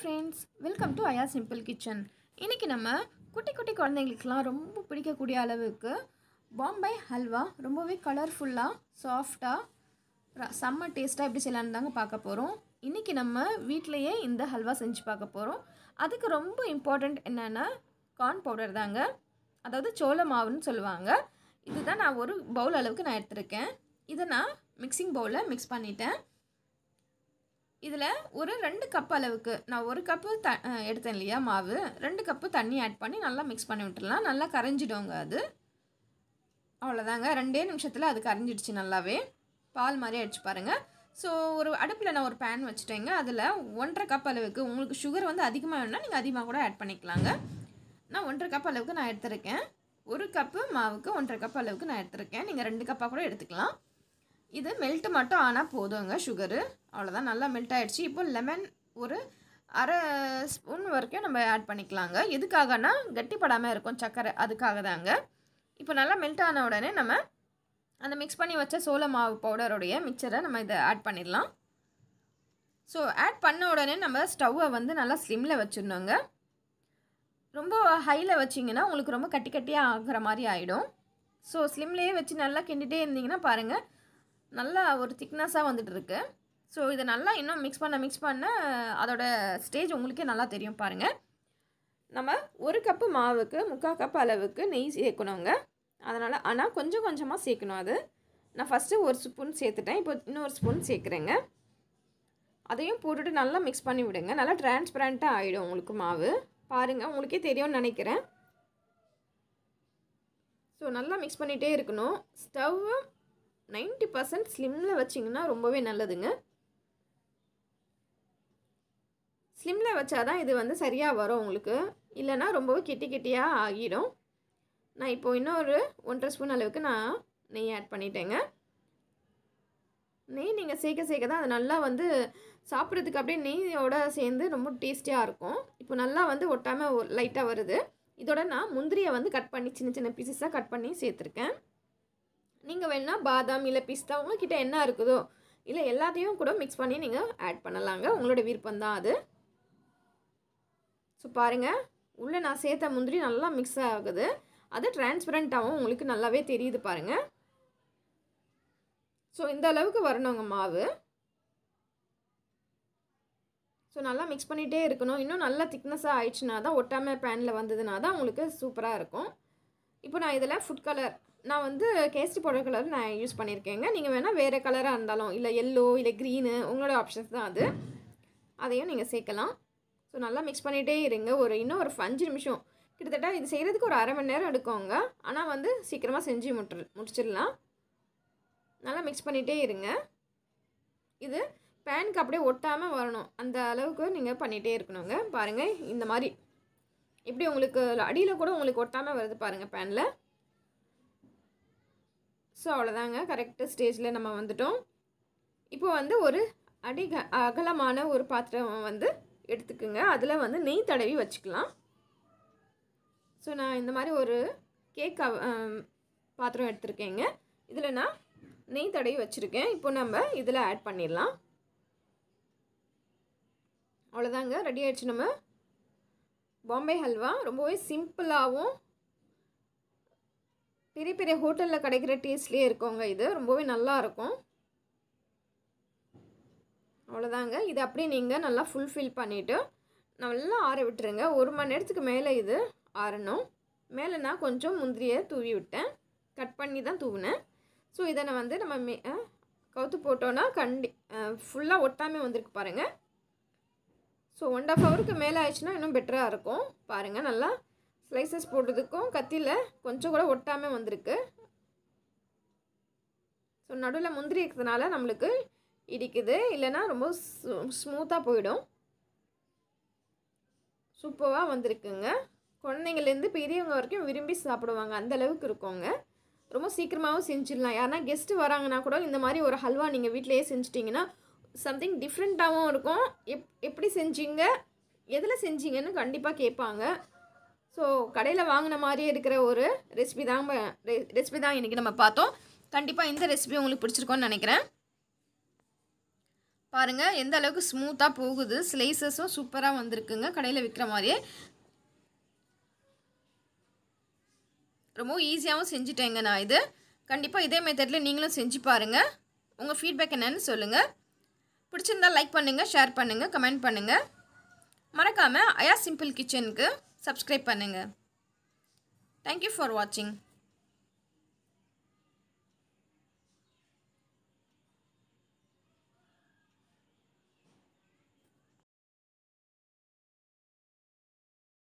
friends welcome to Aya simple kitchen இன்றைக்கி நம்ம குட்டி குட்டி குழந்தைங்களுக்கெலாம் ரொம்ப பிடிக்கக்கூடிய அளவுக்கு பாம்பே ஹல்வா ரொம்பவே கலர்ஃபுல்லாக சாஃப்டாக செம்ம டேஸ்ட்டாக எப்படி செய்யலான்னு தாங்க பார்க்க போகிறோம் இன்றைக்கி நம்ம வீட்டிலையே இந்த ஹல்வா செஞ்சு பார்க்க போகிறோம் அதுக்கு ரொம்ப இம்பார்ட்டண்ட் என்னென்னா கார்ன் பவுடர் தாங்க அதாவது சோள மாவுன்னு சொல்லுவாங்க இதுதான் நான் ஒரு பவுல் அளவுக்கு நான் எடுத்திருக்கேன் இதை நான் மிக்சிங் பவுலில் மிக்ஸ் பண்ணிட்டேன் இதில் ஒரு ரெண்டு கப் அளவுக்கு நான் ஒரு கப்பு த எடுத்தேன் இல்லையா மாவு ரெண்டு கப்பு தண்ணி ஆட் பண்ணி நல்லா மிக்ஸ் பண்ணி விட்டுடலாம் நல்லா கரைஞ்சிடுவோங்க அது அவ்வளோதாங்க ரெண்டே நிமிஷத்தில் அது கரைஞ்சிடுச்சு நல்லாவே பால் மாதிரி அடிச்சு பாருங்கள் ஸோ ஒரு அடுப்பில் நான் ஒரு பேன் வச்சுட்டேங்க அதில் ஒன்றரை கப் அளவுக்கு உங்களுக்கு சுகர் வந்து அதிகமாக வேணும்னா நீங்கள் அதிகமாக கூட ஆட் பண்ணிக்கலாங்க நான் ஒன்றரை கப் அளவுக்கு நான் எடுத்திருக்கேன் ஒரு கப்பு மாவுக்கு ஒன்றரை கப் அளவுக்கு நான் எடுத்திருக்கேன் நீங்கள் ரெண்டு கப்பாக கூட எடுத்துக்கலாம் இது மெல்ட்டு மட்டும் ஆனால் போதுங்க சுகரு அவ்வளோதான் நல்லா மெல்ட் ஆகிடுச்சு இப்போ லெமன் ஒரு அரை ஸ்பூன் வரைக்கும் நம்ம ஆட் பண்ணிக்கலாங்க எதுக்காகனா கட்டிப்படாமல் இருக்கும் சர்க்கரை அதுக்காக தாங்க இப்போ நல்லா மெல்ட் ஆன உடனே நம்ம அந்த மிக்ஸ் பண்ணி வச்ச சோள மாவு பவுடருடைய மிக்சரை நம்ம இதை ஆட் பண்ணிடலாம் ஸோ ஆட் பண்ண உடனே நம்ம ஸ்டவ்வை வந்து நல்லா ஸ்லிம்மில் வச்சுருந்தோங்க ரொம்ப ஹையில் வச்சிங்கன்னா உங்களுக்கு ரொம்ப கட்டி கட்டியாக ஆகிற மாதிரி ஆகிடும் ஸோ ஸ்லிம்லேயே வச்சு நல்லா கிண்டிகிட்டே இருந்தீங்கன்னா பாருங்கள் நல்லா ஒரு திக்னஸாக வந்துட்டு இருக்கு ஸோ இதை நல்லா இன்னும் மிக்ஸ் பண்ண மிக்ஸ் பண்ண அதோட ஸ்டேஜ் உங்களுக்கே நல்லா தெரியும் பாருங்கள் நம்ம ஒரு கப்பு மாவுக்கு முக்கால் கப் அளவுக்கு நெய் சேர்க்கணுங்க அதனால் ஆனால் கொஞ்சம் கொஞ்சமாக சேர்க்கணும் அது நான் ஃபஸ்ட்டு ஒரு ஸ்பூன் சேர்த்துட்டேன் இப்போ இன்னொரு ஸ்பூன் சேர்க்குறேங்க அதையும் போட்டுட்டு நல்லா மிக்ஸ் பண்ணி விடுங்க நல்லா டிரான்ஸ்பரண்ட்டாக ஆகிடும் உங்களுக்கு மாவு பாருங்கள் உங்களுக்கே தெரியும்னு நினைக்கிறேன் ஸோ நல்லா மிக்ஸ் பண்ணிகிட்டே இருக்கணும் ஸ்டவ்வும் நைன்ட்டி பர்சன்ட் ஸ்லிம்மில் வச்சிங்கன்னா ரொம்பவே நல்லதுங்க ஸ்லிம்மில் வச்சா தான் இது வந்து சரியாக வரும் உங்களுக்கு இல்லைனா ரொம்பவே கெட்டி கெட்டியாக ஆகிடும் நான் இப்போது இன்னொரு ஒன்றரை ஸ்பூன் அளவுக்கு நான் நெய் ஆட் பண்ணிட்டேங்க நெய் நீங்கள் சேர்க்க சேர்க்க தான் அது நல்லா வந்து சாப்பிட்றதுக்கு அப்படியே நெய்யோட சேர்ந்து ரொம்ப டேஸ்டியாக இருக்கும் இப்போ நல்லா வந்து ஒட்டாமல் லைட்டாக வருது இதோட நான் முந்திரியை வந்து கட் பண்ணி சின்ன சின்ன பீசஸாக கட் பண்ணி சேர்த்துருக்கேன் நீங்கள் வேணால் பாதாம் இல்லை பிஸ்தா உங்கள்கிட்ட என்ன இருக்குதோ இல்லை எல்லாத்தையும் கூட மிக்ஸ் பண்ணி நீங்கள் ஆட் பண்ணலாங்க உங்களோட விருப்பம் தான் அது ஸோ பாருங்கள் உள்ளே நான் சேர்த்த முந்திரி நல்லா மிக்ஸ் ஆகுது அது டிரான்ஸ்பரண்ட்டாகவும் உங்களுக்கு நல்லாவே தெரியுது பாருங்கள் ஸோ இந்த அளவுக்கு வரணுங்க மாவு ஸோ நல்லா மிக்ஸ் பண்ணிகிட்டே இருக்கணும் இன்னும் நல்லா திக்னஸாக ஆயிடுச்சுனா தான் ஒட்டாமல் பேனில் வந்ததுனா தான் உங்களுக்கு சூப்பராக இருக்கும் இப்போ நான் இதில் ஃபுட் கலர் நான் வந்து கேஸ்டி பவுடர் கலர் நான் யூஸ் பண்ணியிருக்கேங்க நீங்கள் வேணால் வேறு கலராக இருந்தாலும் இல்லை எல்லோ இல்லை க்ரீனு உங்களோட ஆப்ஷன்ஸ் தான் அது அதையும் நீங்கள் சேர்க்கலாம் ஸோ நல்லா மிக்ஸ் பண்ணிகிட்டே இருங்க ஒரு இன்னும் ஒரு அஞ்சு நிமிஷம் கிட்டத்தட்ட இது செய்கிறதுக்கு ஒரு அரை மணி நேரம் எடுக்கோங்க ஆனால் வந்து சீக்கிரமாக செஞ்சு முட்டு முடிச்சிடலாம் நல்லா மிக்ஸ் பண்ணிகிட்டே இருங்க இது பேனுக்கு அப்படியே ஒட்டாமல் வரணும் அந்த அளவுக்கு நீங்கள் பண்ணிகிட்டே இருக்கணுங்க பாருங்கள் இந்த மாதிரி இப்படி உங்களுக்கு அடியில் கூட உங்களுக்கு ஒட்டாமல் வருது பாருங்கள் பேனில் ஸோ அவ்வளோதாங்க கரெக்டு ஸ்டேஜில் நம்ம வந்துட்டோம் இப்போ வந்து ஒரு அடி அகலமான ஒரு பாத்திரம் வந்து எடுத்துக்குங்க அதில் வந்து நெய் தடவி வச்சுக்கலாம் ஸோ நான் இந்த மாதிரி ஒரு கேக் பாத்திரம் எடுத்திருக்கேங்க இதில் நான் நெய் தடவி வச்சுருக்கேன் இப்போ நம்ம இதில் ஆட் பண்ணிடலாம் அவ்வளோதாங்க ரெடி ஆகிடுச்சு நம்ம பாம்பே ஹல்வா ரொம்பவே சிம்பிளாகவும் பெரிய பெரிய ஹோட்டலில் கிடைக்கிற டேஸ்ட்லேயே இருக்கோங்க இது ரொம்பவே நல்லாயிருக்கும் அவ்வளோதாங்க இது அப்படியே நீங்கள் நல்லா ஃபுல்ஃபில் பண்ணிவிட்டு நல்லா ஆற விட்டுருங்க ஒரு மணி நேரத்துக்கு மேலே இது ஆறணும் மேலே நான் கொஞ்சம் முந்திரியை தூவி விட்டேன் கட் பண்ணி தான் தூவினேன் ஸோ இதை நான் வந்து நம்ம மே கவுத்து போட்டோன்னா கண்டி ஃபுல்லாக ஒட்டாமல் வந்திருக்கு பாருங்கள் ஸோ ஒன் ஆஃப் ஹவருக்கு மேலே ஆயிடுச்சுன்னா இன்னும் பெட்டராக இருக்கும் பாருங்கள் நல்லா ஸ்லைசஸ் போடுறதுக்கும் கத்தியில் கொஞ்சம் கூட ஒட்டாமல் வந்திருக்கு ஸோ நடுவில் முந்திரி இருக்கிறதுனால நம்மளுக்கு இடிக்குது இல்லைன்னா ரொம்ப ஸ்மூத்தாக போயிடும் சூப்பராக வந்திருக்குங்க குழந்தைங்கள்லேருந்து பெரியவங்க வரைக்கும் விரும்பி சாப்பிடுவாங்க அந்த அளவுக்கு இருக்கோங்க ரொம்ப சீக்கிரமாகவும் செஞ்சிடலாம் யாருன்னா கெஸ்ட்டு வராங்கன்னா கூட இந்த மாதிரி ஒரு ஹல்வா நீங்கள் வீட்லேயே செஞ்சிட்டிங்கன்னா சம்திங் டிஃப்ரெண்ட்டாகவும் இருக்கும் எப் எப்படி செஞ்சீங்க எதில் செஞ்சீங்கன்னு கண்டிப்பாக கேட்பாங்க ஸோ கடையில் வாங்கின மாதிரியே இருக்கிற ஒரு ரெசிபி தான் ரெசிபி தான் இன்றைக்கி நம்ம பார்த்தோம் கண்டிப்பாக இந்த ரெசிபி உங்களுக்கு பிடிச்சிருக்கோன்னு நினைக்கிறேன் பாருங்கள் எந்த அளவுக்கு ஸ்மூத்தாக போகுது ஸ்லைசஸும் சூப்பராக வந்திருக்குங்க கடையில் விற்கிற மாதிரியே ரொம்ப ஈஸியாகவும் செஞ்சுட்டேங்க நான் இது கண்டிப்பாக இதே மெத்தடில் நீங்களும் செஞ்சு பாருங்கள் உங்கள் ஃபீட்பேக் என்னன்னு சொல்லுங்கள் பிடிச்சிருந்தால் லைக் பண்ணுங்கள் ஷேர் பண்ணுங்கள் கமெண்ட் பண்ணுங்கள் மறக்காமல் அயா சிம்பிள் கிச்சனுக்கு சப்ஸ்கிரைப் பண்ணுங்கள் தேங்க்யூ ஃபார் வாட்சிங்